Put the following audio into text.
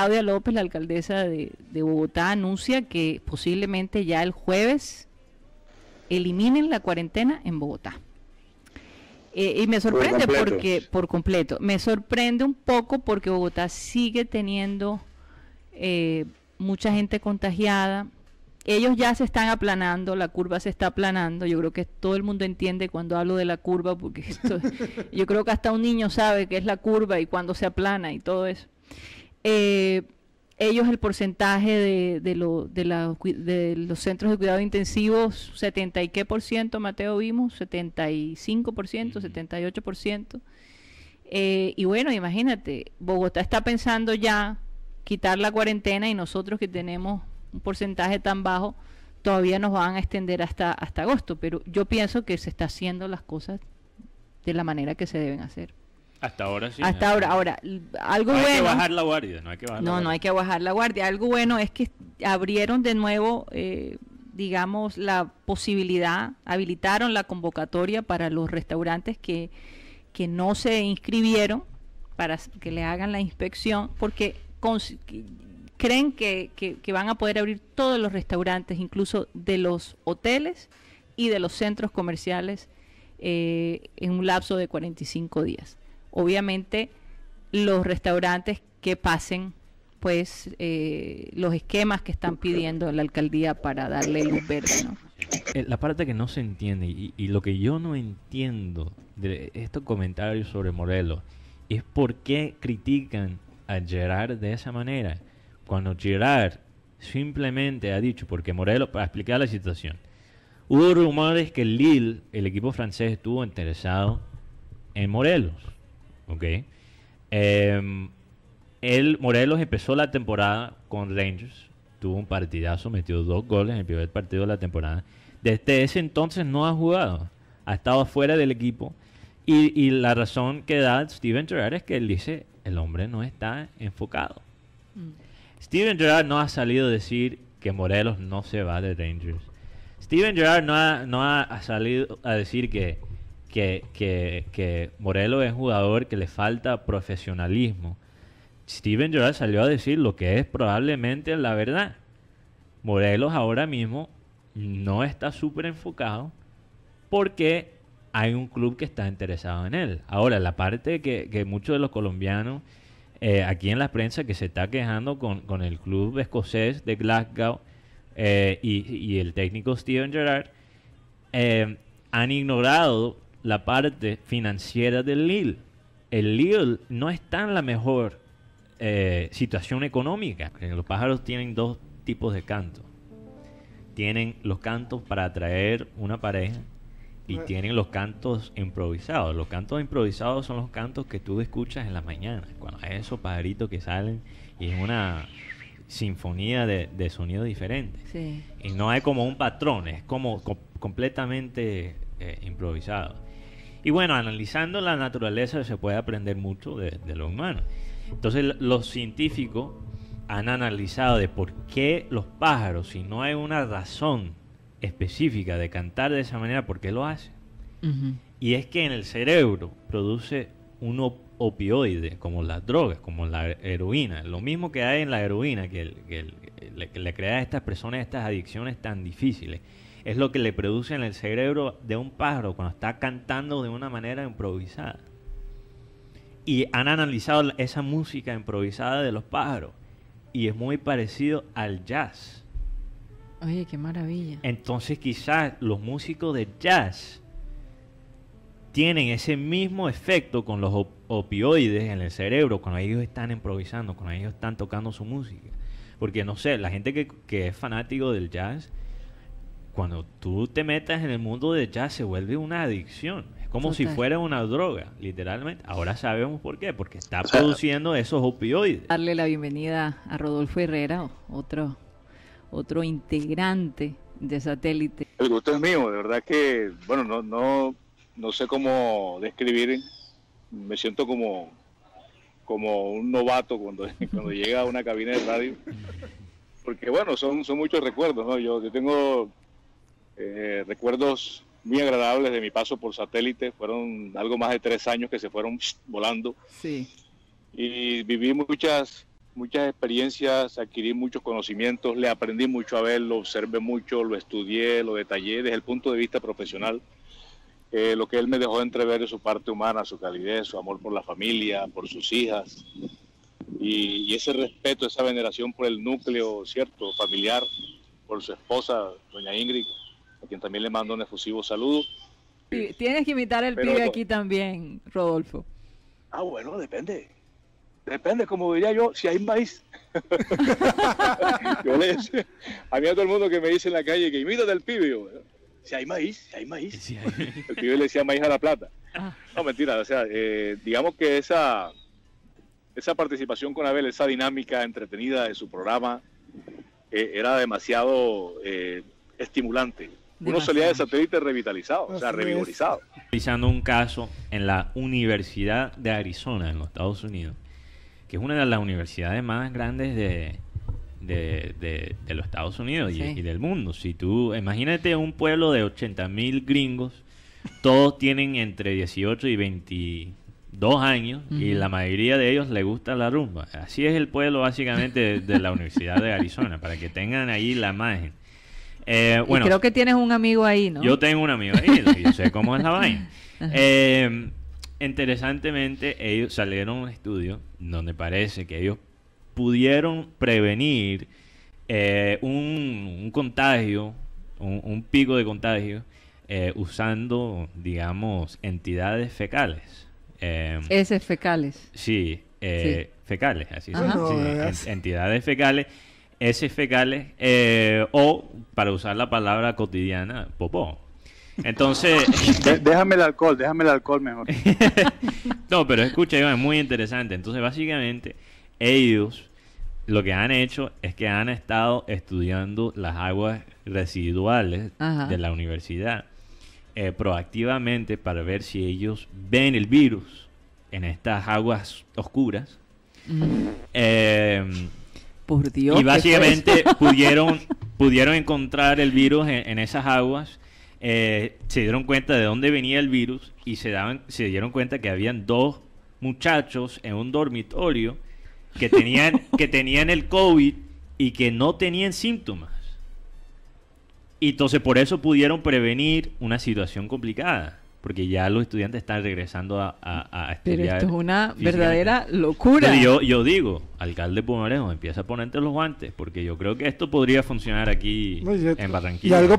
Claudia López, la alcaldesa de, Bogotá, anuncia que posiblemente ya el jueves eliminen la cuarentena en Bogotá. Eh, y me sorprende por porque, por completo, me sorprende un poco porque Bogotá sigue teniendo eh, mucha gente contagiada. Ellos ya se están aplanando, la curva se está aplanando. Yo creo que todo el mundo entiende cuando hablo de la curva, porque yo creo que hasta un niño sabe qué es la curva y cuándo se aplana y todo eso. Eh, ellos el porcentaje de, los centros de cuidado intensivos 70 y qué por ciento, Mateo, vimos, 75 por ciento, 78 por ciento. Eh, y bueno, imagínate, Bogotá está pensando ya quitar la cuarentena y nosotros que tenemos un porcentaje tan bajo, todavía nos van a extender hasta, hasta agosto, pero yo pienso que se está haciendo las cosas de la manera que se deben hacer. Hasta ahora sí. Hasta ahora, ahora, algo bueno. hay que bajar la guardia, no hay que bajar. No, no hay que bajar la guardia. Algo bueno es que abrieron de nuevo, eh, digamos, la posibilidad, habilitaron la convocatoria para los restaurantes que, que no se inscribieron para que le hagan la inspección, porque creen que, que, van a poder abrir todos los restaurantes, incluso de los hoteles y de los centros comerciales eh, en un lapso de 45 días obviamente los restaurantes que pasen pues eh, los esquemas que están pidiendo la alcaldía para darle el verde. Eh, la parte que no se entiende y, y, lo que yo no entiendo de estos comentarios sobre Morelos es por qué critican a Gerard de esa manera. Cuando Gerard simplemente ha dicho, porque Morelos, para explicar la situación, hubo rumores que Lille, el equipo francés, estuvo interesado en Morelos Ok. el em, Morelos empezó la temporada con Rangers. Tuvo un partidazo, metió dos goles en el primer partido de la temporada. Desde ese entonces no ha jugado. Ha estado fuera del equipo. Y, la razón que da Steven Gerrard es que él dice, el hombre no está enfocado. Mm. Steven Gerrard no ha salido a decir que Morelos no se va de Rangers. Steven Gerrard no ha, no ha salido a decir que que, Morelos es jugador que le falta profesionalismo. Steven Gerrard salió a decir lo que es probablemente la verdad. Morelos ahora mismo no está súper enfocado porque hay un club que está interesado en él. Ahora, la parte que, muchos de los colombianos eh, aquí en la prensa que se está quejando con, el club escocés de Glasgow eh, y, el técnico Steven Gerrard eh, han ignorado la parte financiera del LIL, El Lille no está en la mejor eh, situación económica. Los pájaros tienen dos tipos de cantos. Tienen los cantos para atraer una pareja y tienen los cantos improvisados. Los cantos improvisados son los cantos que tú escuchas en la mañana, cuando hay esos pajaritos que salen y es una sinfonía de, de sonidos diferentes. Y no hay como un patrón, es como completamente eh, improvisado. Y bueno, analizando la naturaleza se puede aprender mucho de, lo humano. Entonces los científicos han analizado de por qué los pájaros, si no hay una razón específica de cantar de esa manera, ¿por qué lo hacen? Y es que en el cerebro produce un opioide, como las drogas, como la heroína. Lo mismo que hay en la heroína, que, le, crea a estas personas estas adicciones tan difíciles es lo que le produce en el cerebro de un pájaro cuando está cantando de una manera improvisada. Y han analizado esa música improvisada de los pájaros y es muy parecido al jazz. Oye, qué maravilla. Entonces quizás los músicos de jazz tienen ese mismo efecto con los opioides en el cerebro cuando ellos están improvisando, cuando ellos están tocando su música. Porque no sé, la gente que, que es fanático del jazz cuando tú te metas en el mundo de jazz se vuelve una adicción. Es como si fuera una droga, literalmente. Ahora sabemos por qué, porque está produciendo esos opioides. Darle la bienvenida a Rodolfo Herrera, otro, otro integrante de satélite. El gusto es mío, de verdad que, bueno, no, no, no sé cómo describir, me siento como, como un novato cuando, cuando llega a una cabina de radio porque bueno, son, son muchos recuerdos, ¿no? Yo, yo tengo eh, recuerdos muy agradables de mi paso por satélite, fueron algo más de tres años que se fueron volando. Sí. Y viví muchas, muchas experiencias, adquirí muchos conocimientos, le aprendí mucho a ver, lo observé mucho, lo estudié, lo detallé desde el punto de vista profesional. Eh, lo que él me dejó entrever es su parte humana, su calidez, su amor por la familia, por sus hijas, y, ese respeto, esa veneración por el núcleo, ¿cierto?, familiar, por su esposa, doña Ingrid, quien también le mando un efusivo saludo. tienes que imitar el pibe aquí también, Rodolfo. Ah, bueno, depende. Depende, como diría yo, si hay maíz. yo le decía, a mí a todo el mundo que me dice en la calle que imita del pibe, si hay maíz, si hay maíz. El pibe le decía maíz a la plata. Ah. No, mentira, o sea, eh, digamos que esa, esa participación con Abel, esa dinámica entretenida de su programa, eh, era demasiado eh, estimulante. Uno salía de satélite revitalizado, o sea, revigorizado. Revisando un caso en la Universidad de Arizona, en los Estados Unidos, que es una de las universidades más grandes de, de, los Estados Unidos y, del mundo. Si tú, imagínate un pueblo de 80 mil gringos, todos tienen entre 18 y 22 años y la mayoría de ellos le gusta la rumba. Así es el pueblo básicamente de, de la Universidad de Arizona, para que tengan ahí la imagen. Eh, creo que tienes un amigo ahí, ¿no? Yo tengo un amigo ahí, yo sé cómo es la vaina. Eh, interesantemente, ellos salieron un estudio donde parece que ellos pudieron prevenir eh, un, contagio, un, pico de contagio, usando, digamos, entidades fecales. ¿Eses fecales. Sí, fecales, así son. entidades fecales heces fecales eh, o, para usar la palabra cotidiana, popó. Entonces... déjame el alcohol, déjame el alcohol mejor. no, pero escucha, Iván, es muy interesante. Entonces, básicamente, ellos lo que han hecho es que han estado estudiando las aguas residuales de la universidad eh, proactivamente para ver si ellos ven el virus en estas aguas oscuras. Y básicamente pudieron, pudieron encontrar el virus en, esas aguas. Eh, se dieron cuenta de dónde venía el virus y se, daban, se dieron cuenta que habían dos muchachos en un dormitorio que tenían, que tenían el COVID y que no tenían síntomas. Y entonces por eso pudieron prevenir una situación complicada porque ya los estudiantes están regresando a, estudiar. Pero esto es una verdadera locura. yo, digo, alcalde Pumarejo, empieza a ponerte los guantes, porque yo creo que esto podría funcionar aquí en Barranquilla.